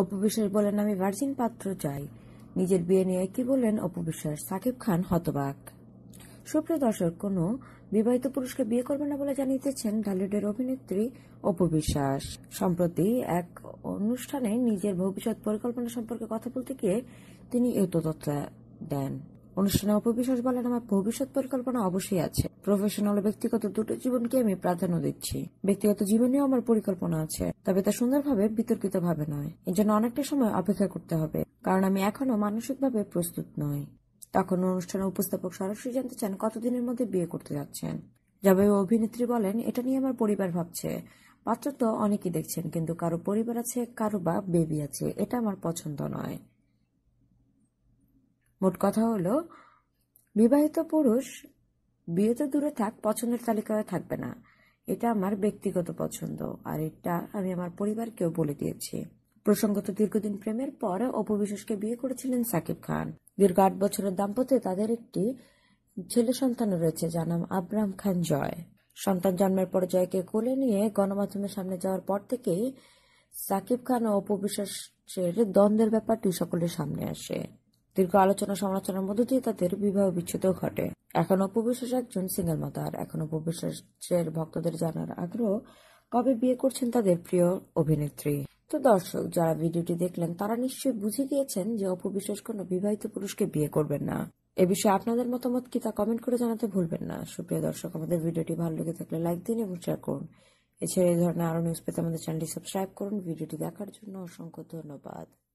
অপু বিশ্বাস বলেন আমি ভার্জিন পাত্র চাই নিজের বিয়ে নিয়ে কি বলেন অপু বিশ্বাস সাকিব খান হতবাক সুপ্রিয় দর্শক কোনো বিবাহিত পুরুষকে বিয়ে করবে না বলে জানিয়েছেন ঢালিউডের অভিনেত্রী অপু বিশ্বাস সম্প্রতি এক অনুষ্ঠানে নিজের ভবিষ্যৎ পরিকল্পনা সম্পর্কে কথা বলতে গিয়ে তিনি এত তথ্য দেন অনুষ্ঠানে অপবিশ্বাস বলেন আমার ভবিষ্যৎ পরিকল্পনা অবশ্যই আছে প্রফেশনাল ও ব্যক্তিগত দুটো জীবনকে আমি প্রাধান্য দিচ্ছি ব্যক্তিগত জীবনেও আমার পরিকল্পনা আছে তবে তা সুন্দরভাবে বিতর্কিত ভাবে নয় এর জন্য অনেকটা সময় অপেক্ষা করতে হবে কারণ আমি এখনো মানসিকভাবে প্রস্তুত নই তখন অনুষ্ঠানে উপস্থাপক সরাসরি জানতে চান কতদিনের মধ্যে বিয়ে করতে যাচ্ছেন যাবে অভিনেত্রী বলেন এটা নিয়ে আমার পরিবার ভাবছে পাত্র তো অনেকেই দেখছেন কিন্তু কারো পরিবার আছে কারো বা বেবি আছে এটা আমার পছন্দ নয় মোট কথা হলো বিবাহিত পুরুষ বিয়েতে দূরে থাক পছন্দের তালিকায় থাকবে না এটা আমার ব্যক্তিগত পছন্দ আর এটা আমি আমার পরিবারকেও বলে দিয়েছি প্রসঙ্গত দীর্ঘদিন প্রেমের পর অপবিশ্বাসকে বিয়ে করেছিলেন সাকিব খান দীর্ঘ আট বছরের দাম্পত্যে তাদের একটি ছেলে সন্তান রয়েছে যার নাম আব্রাম খান জয় সন্তান জন্মের পর জয়কে কোলে নিয়ে গণমাধ্যমের সামনে যাওয়ার পর থেকেই সাকিব খান ও অপবিশ্বাসের দ্বন্দ্বের ব্যাপারটি সকলের সামনে আসে দীর্ঘ আলোচনা সমালোচনার মধ্য দিয়ে তাদের বিবাহ বিচ্ছেদও ঘটে এখন অপু একজন সিঙ্গেল মাতার এখন অপবিশ্বাসের ভক্তদের জানার আগ্রহ কবে বিয়ে করছেন তাদের প্রিয় অভিনেত্রী তো দর্শক যারা ভিডিওটি দেখলেন তারা নিশ্চয়ই বুঝে গিয়েছেন যে অপবিশ্বাস কোন কোনো বিবাহিত পুরুষকে বিয়ে করবেন না এ বিষয়ে আপনাদের মতামত কি তা কমেন্ট করে জানাতে ভুলবেন না সুপ্রিয় দর্শক আমাদের ভিডিওটি ভালো লেগে থাকলে লাইক দিন এবং শেয়ার করুন এছাড়া এই ধরনের আরো নিউজ পেতে আমাদের চ্যানেলটি সাবস্ক্রাইব করুন ভিডিওটি দেখার জন্য অসংখ্য ধন্যবাদ